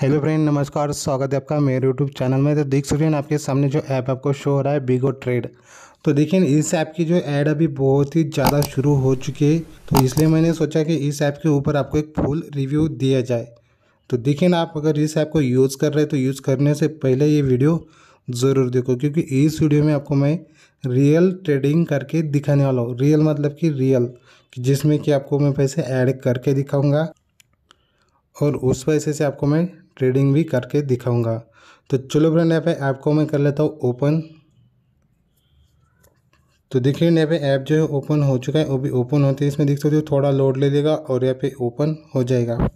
hello friend नमस्कार स्वागत है आपका मेरे यूट्यूब चैनल में तो देख सकते हैं आपके सामने जो ऐप आपको शो हो रहा है बिगो ट्रेड तो देखिए इस ऐप की जो ऐड अभी बहुत ही ज़्यादा शुरू हो चुकी है तो इसलिए मैंने सोचा कि इस ऐप के ऊपर आपको एक फुल रिव्यू दिया जाए तो देखिए आप अगर इस ऐप को यूज़ कर रहे हैं तो यूज़ करने से पहले ये वीडियो ज़रूर देखो क्योंकि इस वीडियो में आपको मैं रियल ट्रेडिंग करके दिखाने वाला हूँ रियल मतलब कि रियल जिसमें कि आपको मैं पैसे ऐड करके दिखाऊँगा और उस पैसे से आपको मैं ट्रेडिंग भी करके दिखाऊंगा तो चलो फ्रेंड यहाँ पे ऐप को मैं कर लेता हूँ ओपन तो देखिए यहाँ पे ऐप जो है ओपन हो चुका है वो भी ओपन होते हैं इसमें देख सकते हो थोड़ा लोड ले लेगा और यहाँ पे ओपन हो जाएगा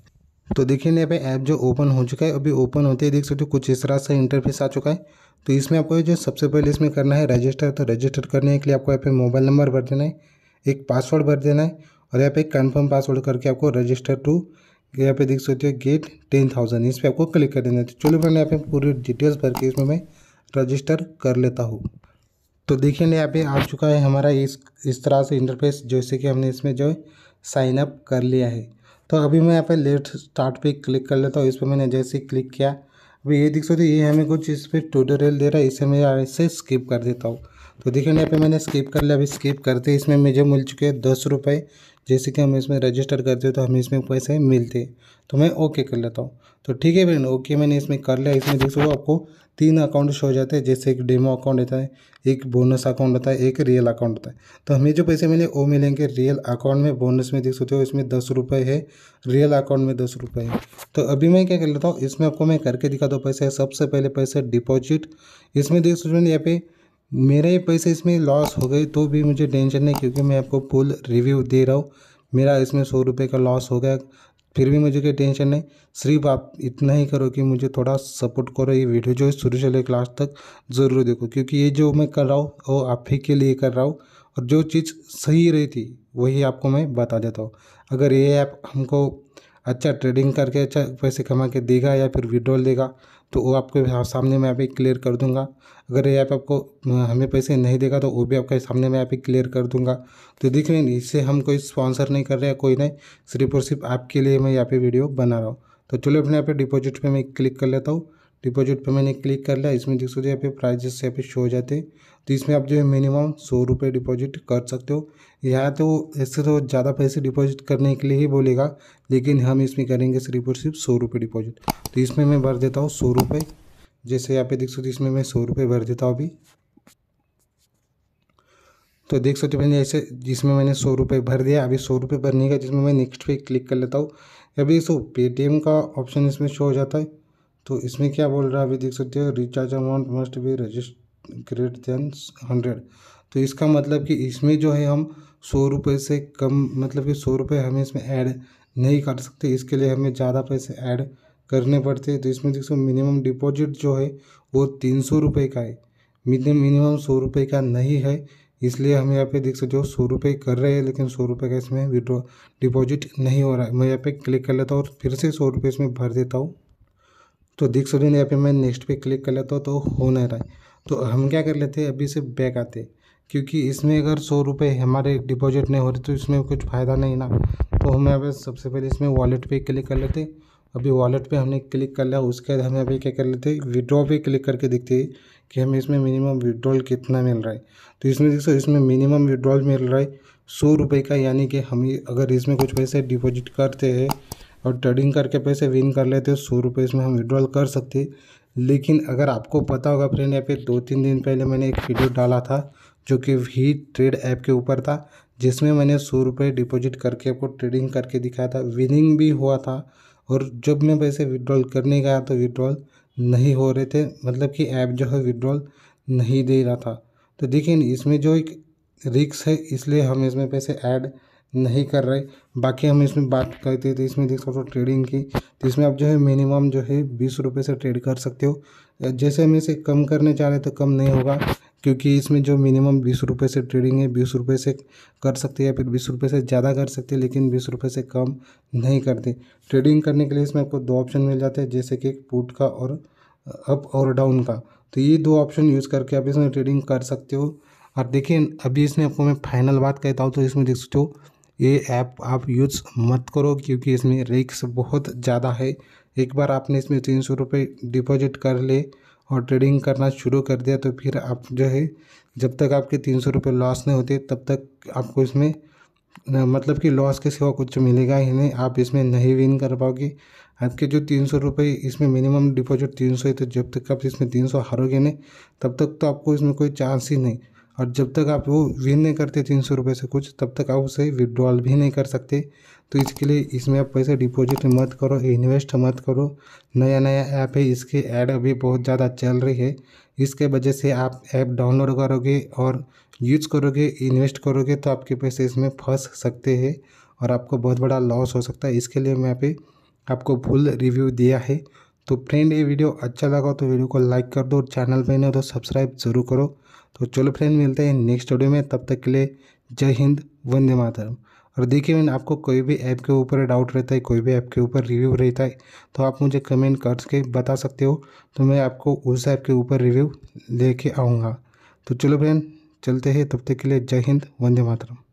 तो देखिए यहाँ पे ऐप जो ओपन हो चुका है अभी ओपन होते हैं देख सकते हो कुछ इस तरह से इंटरफेस आ चुका है तो इसमें आपको जो सबसे पहले इसमें करना है रजिस्टर तो रजिस्टर करने के लिए आपको यहाँ पे मोबाइल नंबर भर देना है एक पासवर्ड भर देना है और यहाँ पे कन्फर्म पासवर्ड करके आपको रजिस्टर टू यहाँ पे देख सकते हो गेट टेन थाउजेंड इस पर आपको क्लिक कर देना है तो चलो मैंने यहाँ पे पूरी डिटेल्स भर के इसमें मैं रजिस्टर कर लेता हूँ तो देखिए यहाँ पे आ चुका है हमारा इस इस तरह से इंटरफेस जैसे कि हमने इसमें जो है साइन अप कर लिया है तो अभी मैं यहाँ पे लेफ्ट स्टार्ट पे क्लिक कर लेता हूँ इस पर मैंने जैसे क्लिक किया अभी ये देख सकते हो ये हमें कुछ इस पर ट्यूटोरियल दे रहा है इसे मैं ऐसे स्किप कर देता हूँ तो देखिए यहाँ पे मैंने स्किप कर लिया अभी स्किप करते इसमें मुझे मिल चुके हैं दस रुपये जैसे कि हम इसमें रजिस्टर करते हो तो हमें इसमें पैसे मिलते तो मैं ओके कर लेता हूँ तो ठीक है फ्रेंड ओके मैंने इसमें कर लिया इसमें देख सकते हो आपको तीन अकाउंट शो हो जाते हैं जैसे एक डेमो अकाउंट होता है एक बोनस अकाउंट होता है एक रियल अकाउंट होता है तो हमें जो पैसे मिले वो मिलेंगे रियल अकाउंट में बोनस में देख सकते हो इसमें दस रुपये है रियल अकाउंट में दस रुपये है तो अभी मैं क्या कर लेता हूँ इसमें आपको मैं करके दिखाता हूँ पैसे सबसे पहले पैसे डिपॉजिट इसमें देख सकते हो यहाँ पे मेरे पैसे इसमें लॉस हो गए तो भी मुझे टेंशन नहीं क्योंकि मैं आपको फुल रिव्यू दे रहा हूँ मेरा इसमें सौ रुपये का लॉस हो गया फिर भी मुझे कोई टेंशन नहीं सिर्फ आप इतना ही करो कि मुझे थोड़ा सपोर्ट करो ये वीडियो जो है शुरू से लेकर लास्ट तक ज़रूर देखो क्योंकि ये जो मैं कर रहा हूँ वो आप ही के लिए कर रहा हूँ और जो चीज़ सही रही थी वही आपको मैं बता देता हूँ अगर ये ऐप हमको अच्छा ट्रेडिंग करके अच्छा पैसे कमा के देगा या फिर विड्रॉल देगा तो वो आपके सामने मैं अभी क्लियर कर दूंगा अगर ये ऐप आपको हमें पैसे नहीं देगा तो वो भी आपके सामने मैं अभी क्लियर कर दूंगा तो देख लें इससे हम कोई स्पॉन्सर नहीं कर रहे हैं कोई नहीं सिर्फ और सिर्फ आपके लिए मैं यहाँ पे वीडियो बना रहा हूँ तो चलो अपने यहाँ पे डिपॉजिट पे मैं क्लिक कर लेता हूँ डिपॉजिट पे मैंने क्लिक कर लिया इसमें देख सकते हो यहाँ पे प्राइजेस यहाँ पे शो हो जाते हैं तो इसमें आप जो है मिनिमम सौ रुपये डिपॉजिट कर सकते हो यहाँ तो ऐसे तो ज़्यादा पैसे डिपॉजिट करने के लिए ही बोलेगा लेकिन हम इसमें करेंगे सिर्फ और सिर्फ सौ रुपये डिपॉजिट तो इसमें मैं भर देता हूँ सौ रुपये जैसे यहाँ पे देख सकते हो इसमें मैं सौ रुपये भर देता हूँ अभी तो देख सकते हो मैंने ऐसे जिसमें मैंने सौ रुपये भर दिया अभी सौ रुपये भरने का जिसमें मैं नेक्स्ट पे क्लिक कर लेता हूँ अभी सो पेटीएम का ऑप्शन इसमें शो हो जाता है तो इसमें क्या बोल रहा है अभी देख सकते हो रिचार्ज अमाउंट मस्ट बी रजिस्ट ग्रेट देन हंड्रेड तो इसका मतलब कि इसमें जो है हम सौ रुपये से कम मतलब कि सौ रुपये हमें इसमें ऐड नहीं कर सकते इसके लिए हमें ज़्यादा पैसे ऐड करने पड़ते हैं तो इसमें देख देखो मिनिमम डिपॉजिट जो है वो तीन सौ रुपये का है मिनिमम सौ रुपये का नहीं है इसलिए हम यहाँ पे देख सकते हो सौ रुपये कर रहे हैं लेकिन सौ रुपये का इसमें विड्रॉ डिपॉजिट नहीं हो रहा है मैं यहाँ पे क्लिक कर लेता हूँ और फिर से सौ रुपये इसमें भर देता हूँ तो दिख सो नहीं अभी मैं नेक्स्ट पे क्लिक कर लेता हूँ तो हो नहीं रहा है तो हम क्या कर लेते हैं अभी से बैक आते क्योंकि इसमें अगर सौ रुपये हमारे डिपॉजिट नहीं हो रहे तो इसमें कुछ फ़ायदा नहीं ना तो हमें अब सबसे पहले इसमें वॉलेट पे क्लिक कर लेते अभी वॉलेट पे हमने क्लिक कर लिया उसके बाद हमें अभी क्या कर लेते विड्रॉ पे क्लिक करके देखते कि हमें इसमें मिनिमम विड्रॉल कितना मिल रहा है तो इसमें देखो इसमें मिनिमम विड्रॉल मिल रहा है सौ रुपये का यानी कि हम अगर इसमें कुछ पैसे डिपॉजिट करते हैं और ट्रेडिंग करके पैसे विन कर लेते हो सौ रुपये इसमें हम विड्रॉल कर सकते लेकिन अगर आपको पता होगा फ्रेंड या फिर दो तीन दिन पहले मैंने एक वीडियो डाला था जो कि वी ट्रेड ऐप के ऊपर था जिसमें मैंने सौ रुपये डिपॉजिट करके आपको ट्रेडिंग करके दिखाया था विनिंग भी हुआ था और जब मैं पैसे विड्रॉल करने गया तो विड्रॉल नहीं हो रहे थे मतलब कि ऐप जो है विड्रॉल नहीं दे रहा था तो देखिए इसमें जो एक रिक्स है इसलिए हम इसमें पैसे ऐड नहीं कर रहे बाकी हम इसमें बात करते हैं तो इसमें देख सकते हो ट्रेडिंग की तो इसमें आप जो है मिनिमम जो है बीस रुपये से ट्रेड कर सकते हो जैसे हम इसे कम करने चाह रहे तो कम नहीं होगा क्योंकि इसमें जो मिनिमम बीस रुपये से ट्रेडिंग है बीस रुपये से कर सकते हैं या फिर बीस रुपये से ज़्यादा कर सकते हैं लेकिन बीस रुपये से कम नहीं करते ट्रेडिंग करने के लिए इसमें आपको दो ऑप्शन मिल जाते हैं जैसे कि पुट का और अप और डाउन का तो ये दो ऑप्शन यूज़ करके आप इसमें ट्रेडिंग कर सकते हो और देखिए अभी इसमें आपको मैं फाइनल बात कहता हूँ तो इसमें देख सकते हो ये ऐप आप यूज़ मत करो क्योंकि इसमें रिक्स बहुत ज़्यादा है एक बार आपने इसमें तीन सौ रुपये डिपॉजिट कर ले और ट्रेडिंग करना शुरू कर दिया तो फिर आप जो है जब तक आपके तीन सौ रुपये लॉस नहीं होते तब तक आपको इसमें मतलब कि लॉस के सिवा कुछ मिलेगा ही नहीं आप इसमें नहीं विन कर पाओगे आपके जो तीन सौ रुपये इसमें मिनिमम डिपॉजिट तीन सौ है तो जब तक आप इसमें तीन सौ हारोगे नहीं तब तक तो आपको इसमें कोई चांस ही नहीं और जब तक आप वो विन नहीं करते तीन सौ रुपये से कुछ तब तक आप उसे विड्रॉल भी नहीं कर सकते तो इसके लिए इसमें आप पैसे डिपॉजिट मत करो इन्वेस्ट मत करो नया नया ऐप है इसके ऐड अभी बहुत ज़्यादा चल रही है इसके वजह से आप ऐप डाउनलोड करोगे और यूज करोगे इन्वेस्ट करोगे तो आपके पैसे इसमें फंस सकते हैं और आपको बहुत बड़ा लॉस हो सकता है इसके लिए मैं यहाँ पे आपको फुल रिव्यू दिया है तो फ्रेंड ये वीडियो अच्छा लगा तो वीडियो को लाइक कर दो और चैनल पर नहीं तो सब्सक्राइब जरूर करो तो चलो फ्रेंड मिलते हैं नेक्स्ट वीडियो में तब तक के लिए जय हिंद वंदे मातरम और देखिए मैंने आपको कोई भी ऐप के ऊपर डाउट रहता है कोई भी ऐप के ऊपर रिव्यू रहता है तो आप मुझे कमेंट करके बता सकते हो तो मैं आपको उस ऐप के ऊपर रिव्यू लेके आऊँगा तो चलो फ्रेंड चलते हैं तब तक के लिए जय हिंद वंदे मातरम